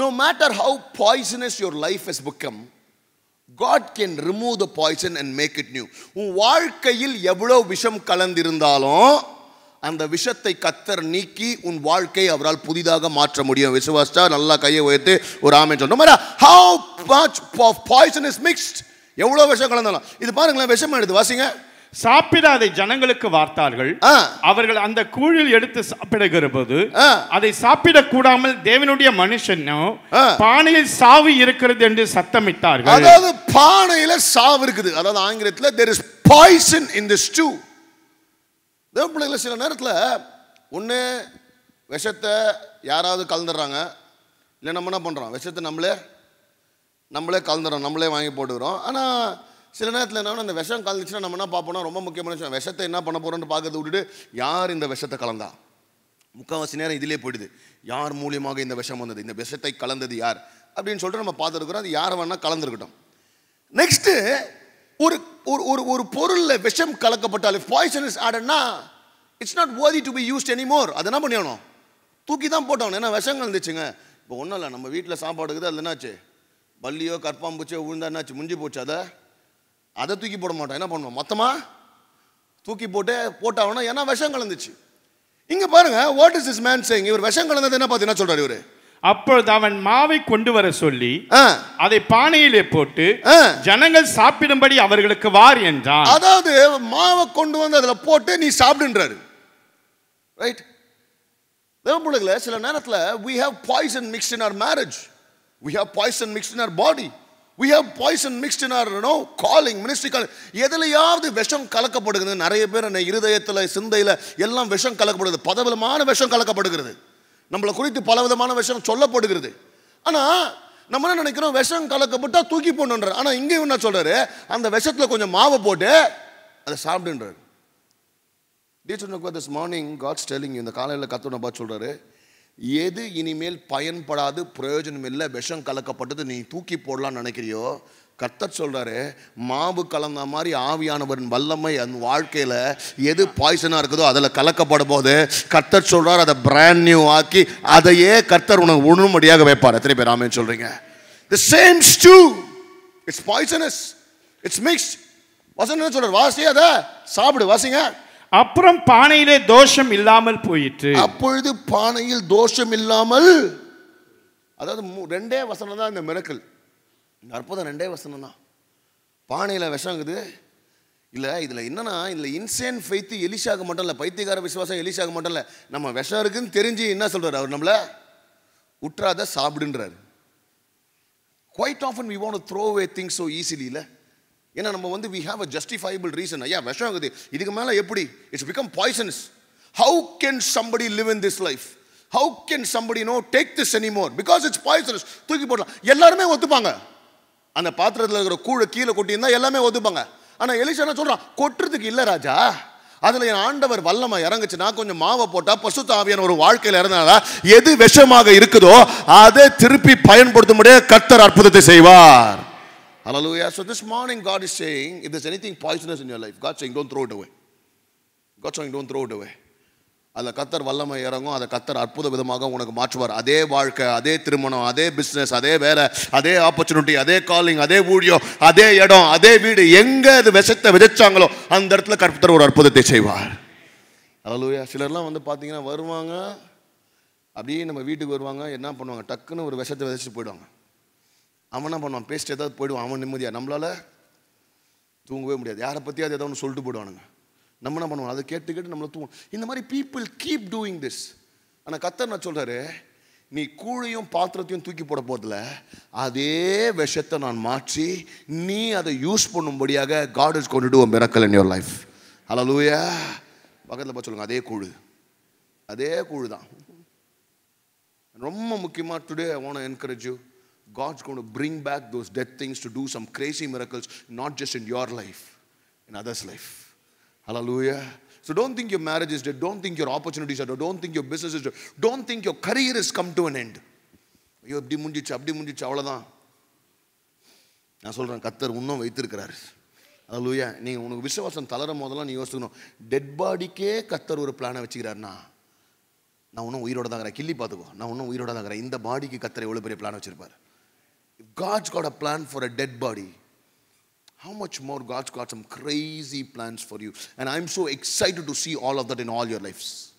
No matter how poisonous your life has become, God can remove the poison and make it new உன் வாழ்க்கையில் எவ்வளோ விஷம் கலந்திருந்தாலும் அந்த விஷத்தை கத்தர் நீக்கி உன் வாழ்க்கையை அவரால் புதிதாக மாற்ற முடியும் விசுவாசா நல்லா கையை உயர்த்து ஒரு ஆமை சொன்னோம் how much poison is mixed எவ்வளோ விஷம் கலந்தாலும் இது பாருங்களேன் விஷம் எடுத்து வாசிங்க சாப்பிட ஜனங்களுக்கு வார்த்தார்கள் அவர்கள் அந்த கூழில் எடுத்து சாப்பிடுகிற போது அதை சாப்பிட கூடாமல் தேவனுடைய மனுஷனோ பானையில் சாவு இருக்கிறது என்று சத்தமிட்டார்கள் அதாவது பானையில சாவு இருக்குது அதாவது ஆங்கிலத்தில் தேர் இஸ் பாய்சன் இன் தி ஸ்டூ தேவப்பிள்ளைகளை சில நேரத்தில் ஒன்று விஷத்தை யாராவது கலந்துடுறாங்க இல்லை நம்ம என்ன பண்ணுறோம் விஷத்தை நம்மளே நம்மளே கலந்துடுறோம் நம்மளே வாங்கி போட்டுக்கிறோம் ஆனால் சில நேரத்தில் என்ன அந்த விஷம் கலந்துச்சுன்னா நம்ம என்ன பார்ப்போம்னா ரொம்ப முக்கியமான விஷயம் விஷத்தை என்ன பண்ண போகிறோன்னு பார்க்கறது விட்டுட்டு யார் இந்த விஷத்தை கலந்தா முக்கால்வாசி நேரம் இதிலே போயிடுது யார் மூலியமாக இந்த விஷம் வந்தது இந்த விஷத்தை கலந்தது யார் அப்படின்னு சொல்லிட்டு நம்ம பார்த்துருக்குறோம் அது யார் வேணால் கலந்துருக்கட்டும் நெக்ஸ்ட்டு ஒரு ஒரு ஒரு ஒரு பொருளில் விஷம் கலக்கப்பட்டால் இஸ் ஆடன்னா it's not ought to be used anymore அதை என்ன பண்ணணும் தூக்கி தான் போட்டோம் ஏன்னா விஷம் கலந்துச்சுங்க இப்போ ஒன்றும் இல்லை நம்ம வீட்டில் சாப்பாடுக்குது அது என்னாச்சு பள்ளியோ கற்பாம்பூச்சியோ விழுந்தா என்னாச்சு முடிஞ்சு போச்சு அதை அதை தூக்கி போட மாட்டோம் என்ன பண்ணுவோம் மொத்தமாக தூக்கி போட்டு போட்டாகணும் ஏன்னா விஷம் கலந்துச்சு இங்கே பாருங்க வாட் இஸ் இஸ் மேன் சேங் இவர் விஷம் கலந்தது என்ன பார்த்தீங்கன்னா சொல்றாரு இவர் அப்பொழுது அவன் மாவை கொண்டு வர சொல்லி அதை பானையிலே போட்டு ஜனங்கள் சாப்பிடும்படி அவர்களுக்கு வார் என்றான் அதாவது மாவை கொண்டு வந்து அதில் போட்டு நீ சாப்பிடுன்றாரு ரைட் தேவ சில நேரத்தில் we have poison mixed in our marriage we have poison mixed in our body we have poison mixed in our no calling ministry calling எதுலையாவது விஷம் கலக்கப்படுகிறது நிறைய பேர் என்ன இருதயத்தில் சிந்தையில் எல்லாம் விஷம் கலக்கப்படுது பதவிதமான விஷம் கலக்கப்படுகிறது நம்மளை குறித்து பல விதமான விஷம் சொல்லப்படுகிறது ஆனால் நம்ம என்ன நினைக்கிறோம் விஷம் கலக்கப்பட்டால் தூக்கி போடணுன்ற ஆனால் இங்கே என்ன சொல்கிறாரு அந்த விஷத்தில் கொஞ்சம் மாவை போட்டு அதை சாப்பிடுன்றாரு teacher this morning God's telling இந்த காலையில் கத்தோட பார்த்து சொல்கிறாரு எது இனிமேல் பயன்படாது பிரயோஜனம் இல்லை விஷம் கலக்கப்பட்டது நீ தூக்கி போடலான்னு நினைக்கிறியோ கர்த்தர் சொல்கிறாரு மாவு கலந்த மாதிரி ஆவியானவரின் வல்லமை அந்த வாழ்க்கையில் எது பாய்சனாக இருக்குதோ அதில் கலக்கப்படும் போது கர்த்தர் சொல்கிறார் அதை பிராண்ட் நியூ ஆக்கி அதையே கர்த்தர் உனக்கு உணர்மடியாக வைப்பார் எத்தனை பேர் ஆமேன்னு சொல்கிறீங்க the same stew it's poisonous it's mix வசன சொல்கிறார் வாசி அதை சாப்பிடு வாசிங்க அப்புறம் பானையிலே தோஷம் இல்லாமல் போயிற்று அப்பொழுது பானையில் தோஷம் இல்லாமல் அதாவது ரெண்டே வசனம் தான் இந்த மிரக்கல் இந்த அற்புதம் ரெண்டே வசனம் தான் பானையில் விஷம் இருக்குது இல்லை இதில் என்னென்னா இதில் இன்சேன் ஃபைத்து எலிஷாக மட்டும் இல்லை பைத்தியகார விசுவாசம் எலிஷாக மட்டும் இல்லை நம்ம விஷம் இருக்குன்னு தெரிஞ்சு என்ன சொல்கிறார் அவர் நம்மளை உற்றாத சாப்பிடுன்றார் quite often we want throw away things so easily இல்லை ஏன்னா நம்ம வந்து we have a justifiable reason ஐயா விஷம் ஆகுது இதுக்கு மேலே எப்படி it's become poisons how can somebody live in this life how can somebody no take this anymore because it's poisonous தூக்கி போடலாம் எல்லாருமே ஒத்துப்பாங்க அந்த பாத்திரத்தில் இருக்கிற கூழை கீழே கொட்டியிருந்தா எல்லாமே ஒத்துப்பாங்க ஆனால் எலிசா சொல்கிறான் கொட்டுறதுக்கு இல்லை ராஜா அதில் என் ஆண்டவர் வல்லமாக இறங்குச்சுன்னா கொஞ்சம் மாவை போட்டால் பசுத்த ஆவியான ஒரு வாழ்க்கையில் இறந்தால எது விஷமாக இருக்குதோ அதை திருப்பி பயன்படுத்த கத்தர் அற்புதத்தை செய்வார் Hallelujah. So this morning, God is saying, if there's anything poisonous in your life, God's saying, don't throw it away. God's saying, don't throw it away. அதில் கத்தர் வல்லமை இறங்கும் அதை கத்தர் அற்புத விதமாக உனக்கு மாற்றுவார் அதே வாழ்க்கை அதே திருமணம் அதே பிஸ்னஸ் அதே வேலை அதே ஆப்பர்ச்சுனிட்டி அதே காலிங் அதே ஊழியம் அதே இடம் அதே வீடு எங்கே அது விஷத்தை விதைச்சாங்களோ அந்த இடத்துல கற்பத்தர் ஒரு அற்புதத்தை செய்வார் அதுலயா சிலர்லாம் வந்து பார்த்தீங்கன்னா வருவாங்க அப்படியே நம்ம வீட்டுக்கு வருவாங்க என்ன பண்ணுவாங்க டக்குன்னு ஒரு விஷத்தை விதைச்சிட்டு போயிடுவாங்க அவன் என்ன பண்ணுவான் பேஸ்ட் ஏதாவது போயிடுவான் அவன் நிம்மதியாக நம்மளால் தூங்கவே முடியாது யாரை பற்றியாவது ஏதாவது ஒன்று சொல்லிட்டு போயிடுவானுங்க நம்ம என்ன பண்ணுவோம் அதை கேட்டு கேட்டு நம்மளை தூங்கும் இந்த மாதிரி பீப்புள் கீப் டூயிங் திஸ் ஆனால் கத்தர் நான் சொல்கிறாரு நீ கூழையும் பாத்திரத்தையும் தூக்கி போட போதில் அதே விஷத்தை நான் மாற்றி நீ அதை யூஸ் பண்ணும்படியாக God is gonna do miracle in your life hallelujah பக்கத்தில் பார்த்து சொல்லுங்கள் அதே கூழு அதே கூழு தான் ரொம்ப முக்கியமாக டுடே ஓன encourage you God's going to bring back those dead things to do some crazy miracles, not just in your life, in others' life. Hallelujah. So don't think your marriage is dead. Don't think your opportunities are dead. Don't think your business is dead. Don't think your career has come to an end. ஐயோ இப்படி முடிஞ்சிச்சு அப்படி முடிஞ்சிச்சு அவ்வளோதான் நான் சொல்கிறேன் கத்தர் இன்னும் வைத்திருக்கிறாரு அதுலூயா நீங்கள் உனக்கு விசுவாசம் தளரும் போதெல்லாம் நீ யோசிக்கணும் டெட் பாடிக்கே கத்தர் ஒரு பிளானை வச்சுக்கிறாருன்னா நான் இன்னும் உயிரோட தான் கிள்ளி பார்த்துக்கோ நான் இன்னும் உயிரோட தான் இந்த பாடிக்கு கத்தர் எவ்வளோ பெரிய பிளான் வச்சுருப்பாரு If God's got a plan for a dead body, how much more God's got some crazy plans for you? And I'm so excited to see all of that in all your lives.